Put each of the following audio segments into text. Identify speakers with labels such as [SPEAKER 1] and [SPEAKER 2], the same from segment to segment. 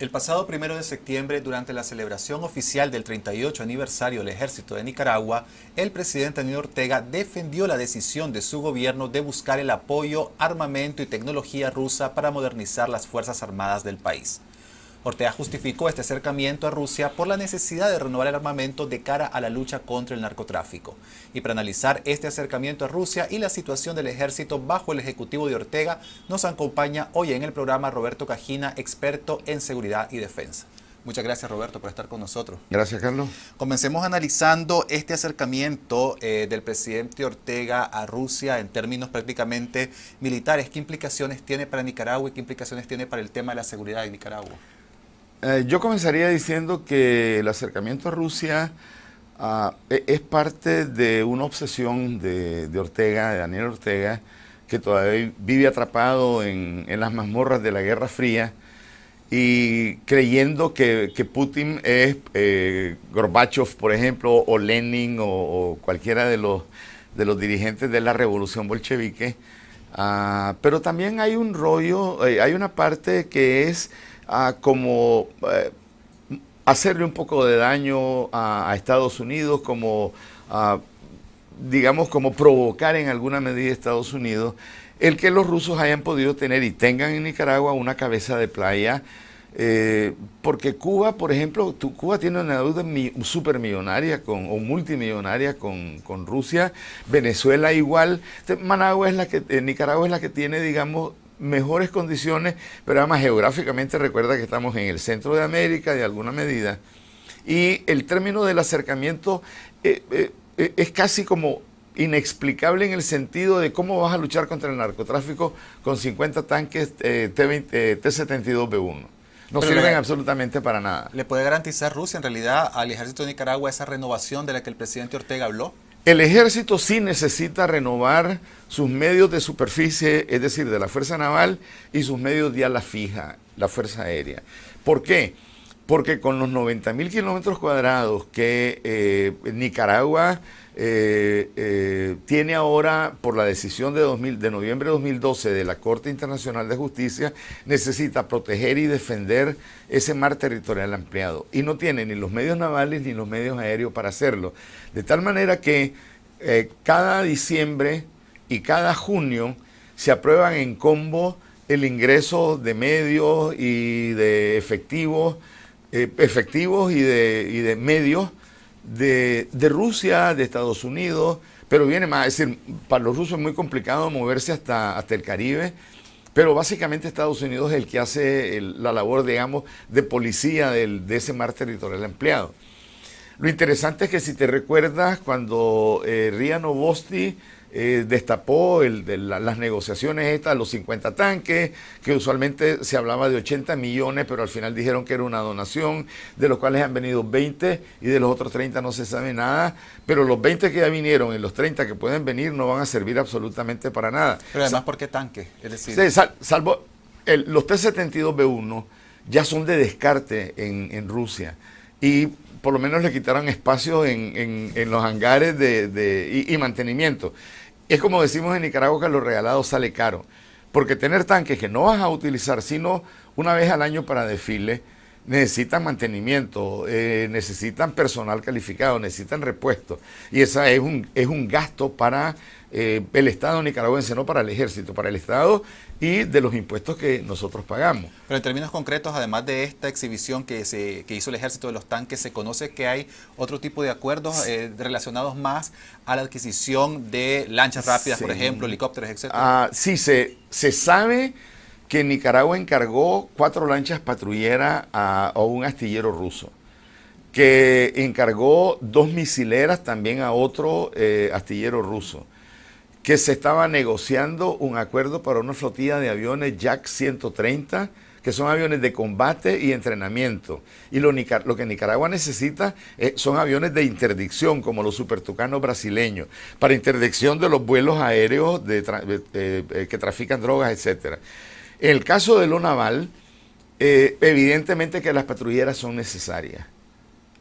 [SPEAKER 1] El pasado primero de septiembre, durante la celebración oficial del 38 aniversario del ejército de Nicaragua, el presidente Daniel Ortega defendió la decisión de su gobierno de buscar el apoyo, armamento y tecnología rusa para modernizar las Fuerzas Armadas del país. Ortega justificó este acercamiento a Rusia por la necesidad de renovar el armamento de cara a la lucha contra el narcotráfico. Y para analizar este acercamiento a Rusia y la situación del ejército bajo el ejecutivo de Ortega, nos acompaña hoy en el programa Roberto Cajina, experto en seguridad y defensa. Muchas gracias Roberto por estar con nosotros. Gracias Carlos. Comencemos analizando este acercamiento eh, del presidente Ortega a Rusia en términos prácticamente militares. ¿Qué implicaciones tiene para Nicaragua y qué implicaciones tiene para el tema de la seguridad de Nicaragua?
[SPEAKER 2] Eh, yo comenzaría diciendo que el acercamiento a Rusia ah, e-, es parte de una obsesión de, Ortega, de Daniel Ortega, que todavía vive atrapado en, las mazmorras de la Guerra Fría y creyendo que, Putin es eh, Gorbachev, por ejemplo, o Lenin o, cualquiera de los, dirigentes de la revolución bolchevique. Ah, pero también hay un rollo, eh, hay una parte que es a como eh, hacerle un poco de daño a, Estados Unidos, como digamos, como provocar en alguna medida a Estados Unidos, el que los rusos hayan podido tener y tengan en Nicaragua una cabeza de playa. Eh, porque Cuba, por ejemplo, Cuba tiene una deuda super supermillonaria con, o multimillonaria con, Rusia, Venezuela igual, Managua es la que, eh, Nicaragua es la que tiene, digamos, mejores condiciones, pero además geográficamente recuerda que estamos en el centro de América de alguna medida, y el término del acercamiento eh, eh, eh, es casi como inexplicable en el sentido de cómo vas a luchar contra el narcotráfico con 50 tanques T-72B1. No sirven absolutamente para nada.
[SPEAKER 1] ¿Le puede garantizar Rusia en realidad al ejército de Nicaragua esa renovación de la que el presidente Ortega habló?
[SPEAKER 2] El ejército sí necesita renovar sus medios de superficie, es decir, de la Fuerza Naval y sus medios de ala fija, la Fuerza Aérea. ¿Por qué? Porque con los 90.000 mil kilómetros cuadrados que eh, Nicaragua eh, eh, tiene ahora, por la decisión de, de noviembre de 2012 de la Corte Internacional de Justicia, necesita proteger y defender ese mar territorial ampliado. Y no tiene ni los medios navales ni los medios aéreos para hacerlo. De tal manera que eh, cada diciembre y cada junio se aprueban en combo el ingreso de medios y de efectivos, efectivos y de medios de, Rusia, de Estados Unidos, pero viene más, es decir, para los rusos es muy complicado moverse hasta, hasta el Caribe, pero básicamente Estados Unidos es el que hace la labor, digamos, de policía del, de ese mar territorial empleado Lo interesante es que si te recuerdas, cuando eh, Rianovosti Riano eh, destapó el, de las negociaciones estas, los 50 tanques, que usualmente se hablaba de 80 millones, pero al final dijeron que era una donación, de los cuales han venido 20 y de los otros 30 no se sabe nada, pero los 20 que ya vinieron y los 30 que pueden venir no van a servir absolutamente para nada. Pero además,
[SPEAKER 1] ¿por qué tanques Es decir...
[SPEAKER 2] salvo los T-72B1 ya son de descarte en, en Rusia. Y por lo menos le quitaron espacio en, los hangares y, mantenimiento. Es como decimos en Nicaragua que lo regalado sale caro, porque tener tanques que no vas a utilizar sino una vez al año para desfile, necesitan mantenimiento, eh, necesitan personal calificado, necesitan repuestos. Y esa es un, es un gasto para eh, el Estado nicaragüense, no para el ejército, para el Estado y de los impuestos que nosotros pagamos.
[SPEAKER 1] Pero en términos concretos, además de esta exhibición que, se, que hizo el Ejército de los Tanques, ¿se conoce que hay otro tipo de acuerdos eh, relacionados más a la adquisición de lanchas rápidas, por ejemplo, helicópteros, etcétera?
[SPEAKER 2] Ah, sí, se, se sabe que Nicaragua encargó cuatro lanchas patrulleras a, un astillero ruso, que encargó dos misileras también a otro eh, astillero ruso que se estaba negociando un acuerdo para una flotilla de aviones Jack 130, que son aviones de combate y entrenamiento. Y lo, que Nicaragua necesita eh, son aviones de interdicción, como los supertucanos brasileños, para interdicción de los vuelos aéreos eh, eh, que trafican drogas, etcétera. En el caso de lo naval, evidentemente que las patrulleras son necesarias.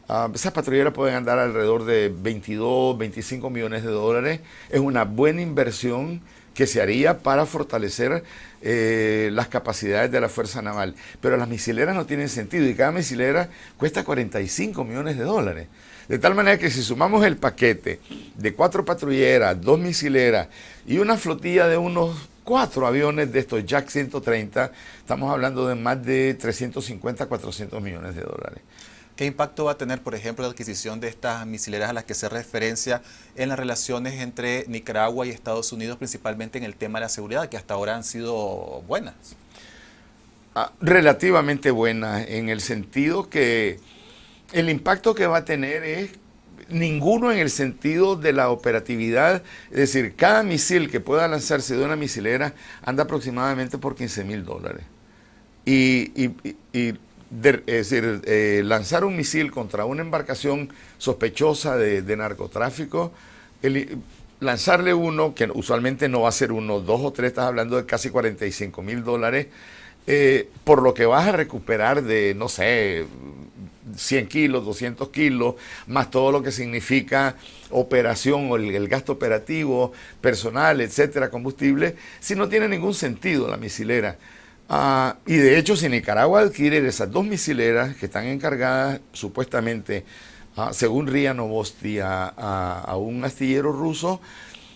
[SPEAKER 2] Ah, esas patrulleras pueden andar alrededor de 22, 25 millones de dólares. Es una buena inversión que se haría para fortalecer eh, las capacidades de la Fuerza Naval. Pero las misileras no tienen sentido y cada misilera cuesta 45 millones de dólares. De tal manera que si sumamos el paquete de cuatro patrulleras, dos misileras y una flotilla de unos cuatro aviones de estos Jack 130, estamos hablando de más de 350,
[SPEAKER 1] 400 millones de dólares. ¿Qué impacto va a tener, por ejemplo, la adquisición de estas misileras a las que se referencia en las relaciones entre Nicaragua y Estados Unidos, principalmente en el tema de la seguridad, que hasta ahora han sido buenas? Ah,
[SPEAKER 2] relativamente buenas, en el sentido que el impacto que va a tener es ninguno en el sentido de la operatividad. Es decir, cada misil que pueda lanzarse de una misilera anda aproximadamente por 15 mil dólares. y, es decir, eh, lanzar un misil contra una embarcación sospechosa de, narcotráfico, lanzarle uno, que usualmente no va a ser uno, dos o tres, estás hablando de casi 45 mil dólares, eh, por lo que vas a recuperar de, no sé, 100 kilos, 200 kilos, más todo lo que significa operación o el, gasto operativo, personal, etcétera, combustible, si no tiene ningún sentido la misilera. Ah, y de hecho, si Nicaragua adquiere esas dos misileras que están encargadas supuestamente, ah, según Ria Novosti, a, un astillero ruso,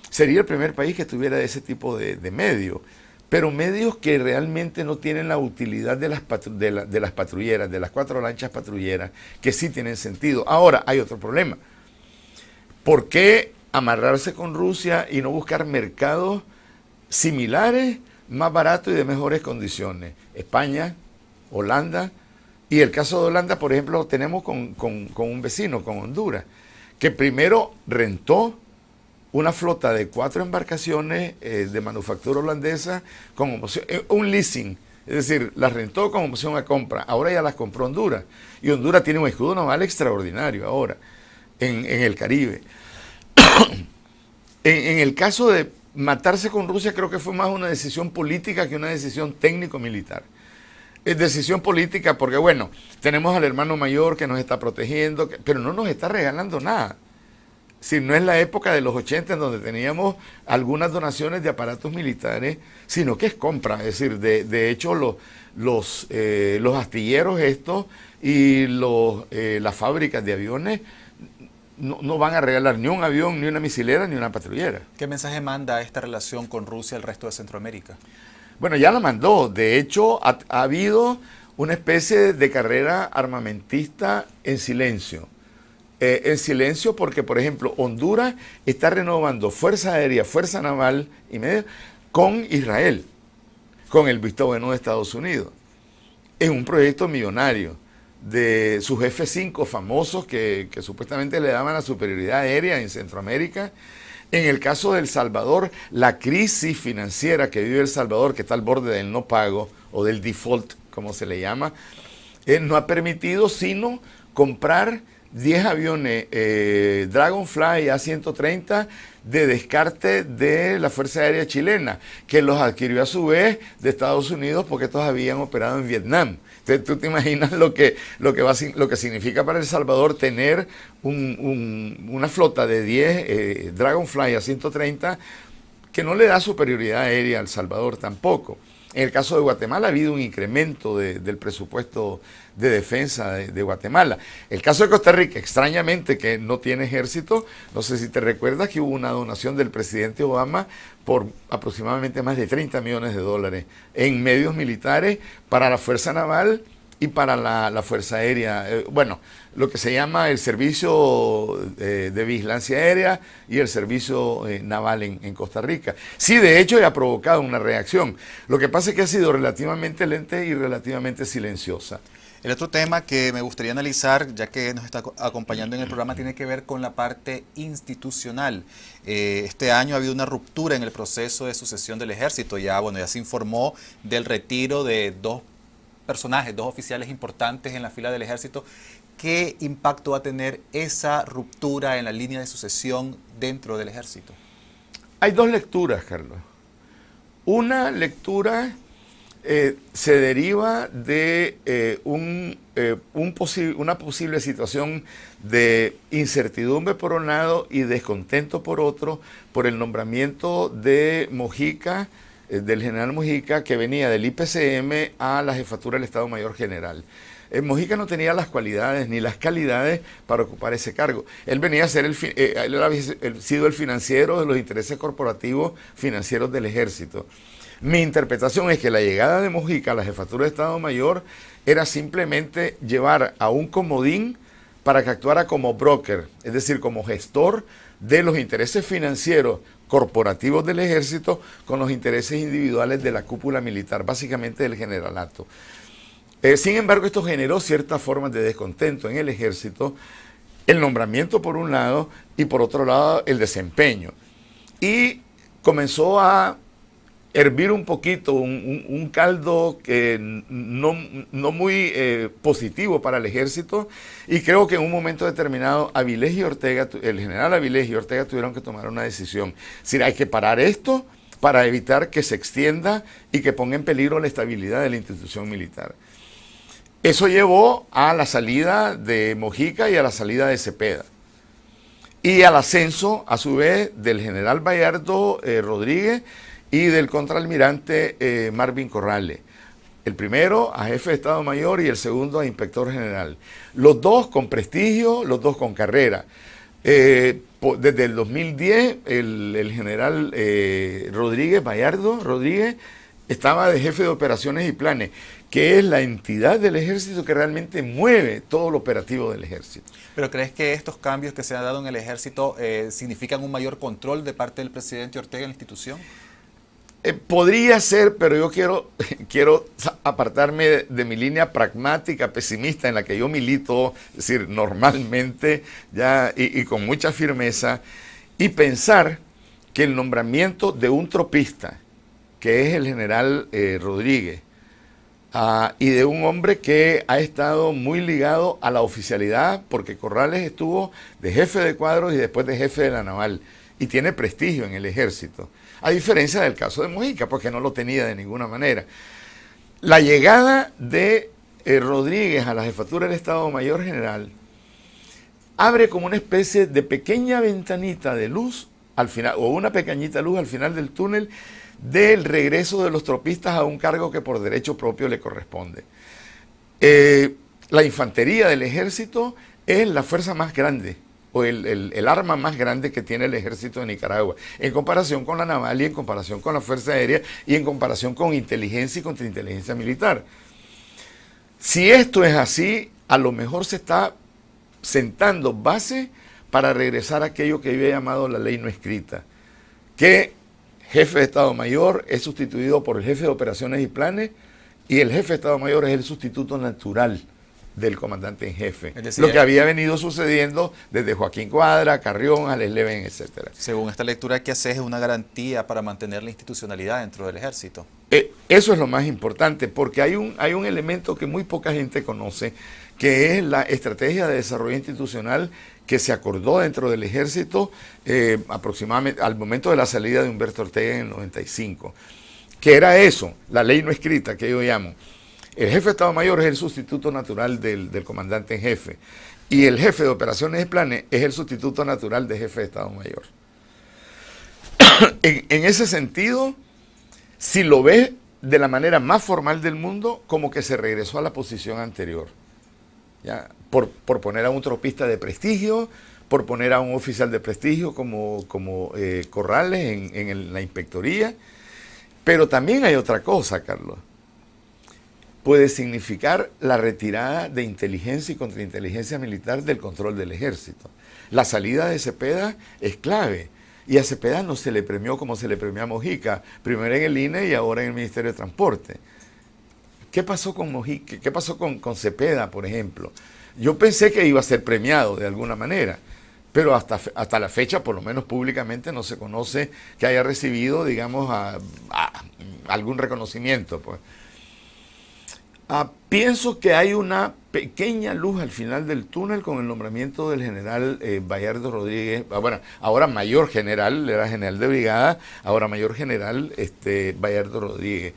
[SPEAKER 2] sería el primer país que tuviera ese tipo de, medios. Pero medios que realmente no tienen la utilidad de las, de las patrulleras, de las cuatro lanchas patrulleras, que sí tienen sentido. Ahora, hay otro problema. ¿Por qué amarrarse con Rusia y no buscar mercados similares? más barato y de mejores condiciones. España, Holanda, y el caso de Holanda, por ejemplo, tenemos con, un vecino, con Honduras, que primero rentó una flota de cuatro embarcaciones eh, de manufactura holandesa con eh, un leasing. Es decir, las rentó con opción a compra. Ahora ya las compró Honduras. Y Honduras tiene un escudo naval extraordinario ahora en, el Caribe. en el caso de matarse con Rusia creo que fue más una decisión política que una decisión técnico-militar. Es decisión política porque, bueno, tenemos al hermano mayor que nos está protegiendo, pero no nos está regalando nada. Si no es la época de los 80 en donde teníamos algunas donaciones de aparatos militares, sino que es compra. Es decir, de, hecho, los, los, eh, los, astilleros estos y los, eh, las fábricas de aviones no, van a regalar ni un avión, ni una misilera, ni una patrullera.
[SPEAKER 1] ¿Qué mensaje manda esta relación con Rusia al resto de Centroamérica?
[SPEAKER 2] Bueno, ya la mandó. De hecho, ha, habido una especie de carrera armamentista en silencio. Eh, en silencio porque, por ejemplo, Honduras está renovando Fuerza Aérea, Fuerza Naval y medio con Israel, con el visto bueno de Estados Unidos. Es un proyecto millonario de sus F5 famosos que, supuestamente le daban la superioridad aérea en Centroamérica. En el caso del El Salvador, la crisis financiera que vive El Salvador, que está al borde del no pago o del default, como se le llama, eh, no ha permitido sino comprar 10 aviones eh, Dragonfly A130 de descarte de la Fuerza Aérea Chilena, que los adquirió a su vez de Estados Unidos porque estos habían operado en Vietnam tú te imaginas lo que, lo que, lo que significa para El Salvador tener una flota de 10 eh, Dragonfly a 130 que no le da superioridad aérea al Salvador tampoco. En el caso de Guatemala ha habido un incremento del presupuesto de defensa de, de, Guatemala. El caso de Costa Rica, extrañamente que no tiene ejército, no sé si te recuerdas que hubo una donación del presidente Obama por aproximadamente más de 30 millones de dólares en medios militares para la Fuerza Naval y para la, Fuerza Aérea, eh, bueno, lo que se llama el Servicio de Vigilancia Aérea y el Servicio eh, Naval en, Costa Rica. Sí, de hecho, ya ha provocado una reacción. Lo que pasa es que ha sido relativamente lenta y relativamente silenciosa.
[SPEAKER 1] El otro tema que me gustaría analizar, ya que nos está acompañando en el programa, tiene que ver con la parte institucional. Eh, este año ha habido una ruptura en el proceso de sucesión del ejército. Ya, bueno, ya se informó del retiro de dos personajes, dos oficiales importantes en la fila del ejército. ¿Qué impacto va a tener esa ruptura en la línea de sucesión dentro del ejército?
[SPEAKER 2] Hay dos lecturas, Carlos. Una lectura eh, se deriva de eh, un, eh, una posible situación de incertidumbre por un lado y descontento por otro por el nombramiento de Mojica eh, del general Mojica que venía del IPCM a la jefatura del Estado Mayor General. El eh, Mojica no tenía las cualidades ni las calidades para ocupar ese cargo. Él venía a ser el, había eh, sido el financiero de los intereses corporativos financieros del ejército. Mi interpretación es que la llegada de Mojica a la jefatura del Estado Mayor era simplemente llevar a un comodín para que actuara como broker, es decir, como gestor de los intereses financieros corporativos del ejército con los intereses individuales de la cúpula militar, básicamente del generalato. Eh, sin embargo, esto generó ciertas formas de descontento en el ejército, el nombramiento por un lado y por otro lado el desempeño. Y comenzó a hervir un poquito, un, caldo no, muy eh, positivo para el ejército y creo que en un momento determinado Avilés y Ortega, el general Avilés y Ortega tuvieron que tomar una decisión. Si hay que parar esto para evitar que se extienda y que ponga en peligro la estabilidad de la institución militar. Eso llevó a la salida de Mojica y a la salida de Cepeda y al ascenso, a su vez, del general Bayardo eh, Rodríguez, y del contraalmirante eh, Marvin Corrales. El primero a jefe de Estado Mayor y el segundo a inspector general. Los dos con prestigio, los dos con carrera. Eh, desde el 2010, el, general eh, Rodríguez Bayardo, Rodríguez estaba de jefe de operaciones y planes, que es la entidad del ejército que realmente mueve todo lo operativo del ejército.
[SPEAKER 1] ¿Pero crees que estos cambios que se han dado en el ejército significan un mayor control de parte del presidente Ortega en la institución? Eh,
[SPEAKER 2] podría ser, pero yo quiero, quiero apartarme de, mi línea pragmática, pesimista, en la que yo milito, es decir, normalmente ya y, con mucha firmeza, y pensar que el nombramiento de un tropista, que es el general eh, Rodríguez, ah, y de un hombre que ha estado muy ligado a la oficialidad, porque Corrales estuvo de jefe de cuadros y después de jefe de la naval y tiene prestigio en el ejército, a diferencia del caso de Mujica, porque no lo tenía de ninguna manera. La llegada de eh, Rodríguez a la jefatura del Estado Mayor General abre como una especie de pequeña ventanita de luz al final, o una pequeñita luz al final del túnel del regreso de los tropistas a un cargo que por derecho propio le corresponde. Eh, la infantería del ejército es la fuerza más grande o el, arma más grande que tiene el ejército de Nicaragua, en comparación con la naval y en comparación con la Fuerza Aérea y en comparación con inteligencia y contrainteligencia militar. Si esto es así, a lo mejor se está sentando base para regresar a aquello que había llamado la ley no escrita, que jefe de Estado Mayor es sustituido por el jefe de operaciones y planes y el jefe de Estado Mayor es el sustituto natural del comandante en jefe. lo que eh, había venido sucediendo desde Joaquín Cuadra, Carrión, Alex Leven, etc. Según esta lectura que haces, es una garantía para mantener la institucionalidad dentro del ejército. Eh, eso es lo más importante, porque hay un, hay un elemento que muy poca gente conoce, que es la estrategia de desarrollo institucional que se acordó dentro del ejército eh, aproximadamente al momento de la salida de Humberto Ortega en el 95, que era eso, la ley no escrita que yo llamo el jefe de Estado Mayor es el sustituto natural del, comandante en jefe. Y el jefe de operaciones de planes es el sustituto natural del jefe de Estado Mayor. en, ese sentido, si lo ves de la manera más formal del mundo, como que se regresó a la posición anterior. ¿ya? Por, poner a un tropista de prestigio, por poner a un oficial de prestigio como, eh, Corrales en, la inspectoría. Pero también hay otra cosa, Carlos puede significar la retirada de inteligencia y contrainteligencia militar del control del ejército. La salida de Cepeda es clave. Y a Cepeda no se le premió como se le premió a Mojica, primero en el INE y ahora en el Ministerio de Transporte. ¿Qué pasó con Mojica? ¿Qué pasó con, Cepeda, por ejemplo? Yo pensé que iba a ser premiado de alguna manera, pero hasta, hasta la fecha, por lo menos públicamente, no se conoce que haya recibido, digamos, algún reconocimiento. Pues. Ah, pienso que hay una pequeña luz al final del túnel con el nombramiento del general eh, Rodríguez, ah, ahora mayor general, era general de brigada, ahora mayor general este, Bayardo Rodríguez,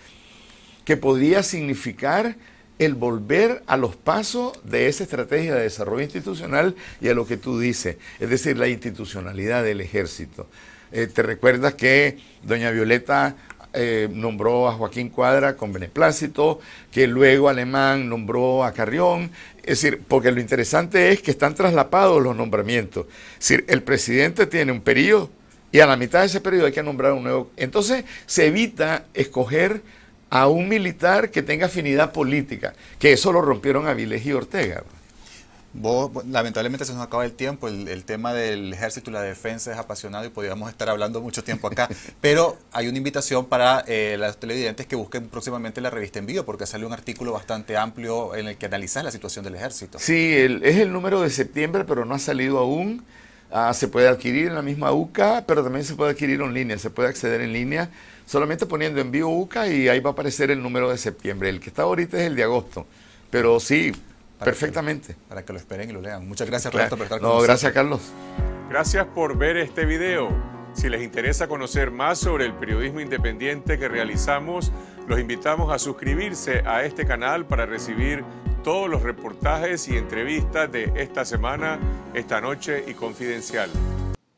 [SPEAKER 2] que podría significar el volver a los pasos de esa estrategia de desarrollo institucional y a lo que tú dices, es decir, la institucionalidad del ejército. Eh, te recuerdas que doña Violeta eh, nombró a Joaquín Cuadra con beneplácito, que luego Alemán nombró a Carrión. Es decir, porque lo interesante es que están traslapados los nombramientos. Es decir, el presidente tiene un periodo y a la mitad de ese periodo hay que nombrar un nuevo. Entonces se evita escoger a un militar que tenga afinidad política, que eso lo rompieron a y Ortega.
[SPEAKER 1] Vos, pues, lamentablemente se nos acaba el tiempo, el, tema del ejército y la defensa es apasionado y podríamos estar hablando mucho tiempo acá, pero hay una invitación para eh, los televidentes que busquen próximamente la revista Envío, porque sale un artículo bastante amplio en el que analizas la situación del ejército.
[SPEAKER 2] Sí, es el número de septiembre, pero no ha salido aún. Ah, se puede adquirir en la misma UCA, pero también se puede adquirir en línea, se puede acceder en línea solamente poniendo Envío UCA y ahí va a aparecer el número de septiembre. El que está ahorita es el de agosto, pero sí,
[SPEAKER 1] Perfectamente. para que lo esperen y lo lean. Muchas gracias, por estar con No, gracias, Carlos.
[SPEAKER 2] Gracias por ver este video. Si les interesa conocer más sobre el periodismo independiente que realizamos, los invitamos a suscribirse a este canal para recibir todos los reportajes y entrevistas de esta semana, esta noche y confidencial.